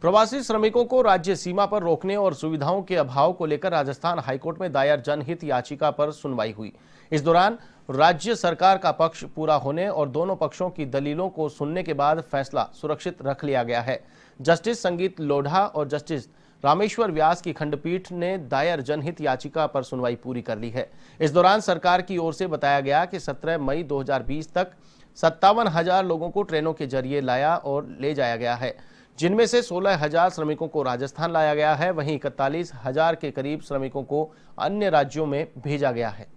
प्रवासी श्रमिकों को राज्य सीमा पर रोकने और सुविधाओं के अभाव को लेकर राजस्थान हाईकोर्ट में दायर जनहित याचिका पर सुनवाई हुई इस दौरान राज्य सरकार का पक्ष पूरा होने और दोनों पक्षों की दलीलों को सुनने के बाद फैसला सुरक्षित रख लिया गया है जस्टिस संगीत लोढ़ा और जस्टिस रामेश्वर व्यास की खंडपीठ ने दायर जनहित याचिका पर सुनवाई पूरी कर ली है इस दौरान सरकार की ओर से बताया गया कि 17 मई 2020 तक सत्तावन हजार लोगों को ट्रेनों के जरिए लाया और ले जाया गया है जिनमें से सोलह हजार श्रमिकों को राजस्थान लाया गया है वहीं इकतालीस हजार के करीब श्रमिकों को अन्य राज्यों में भेजा गया है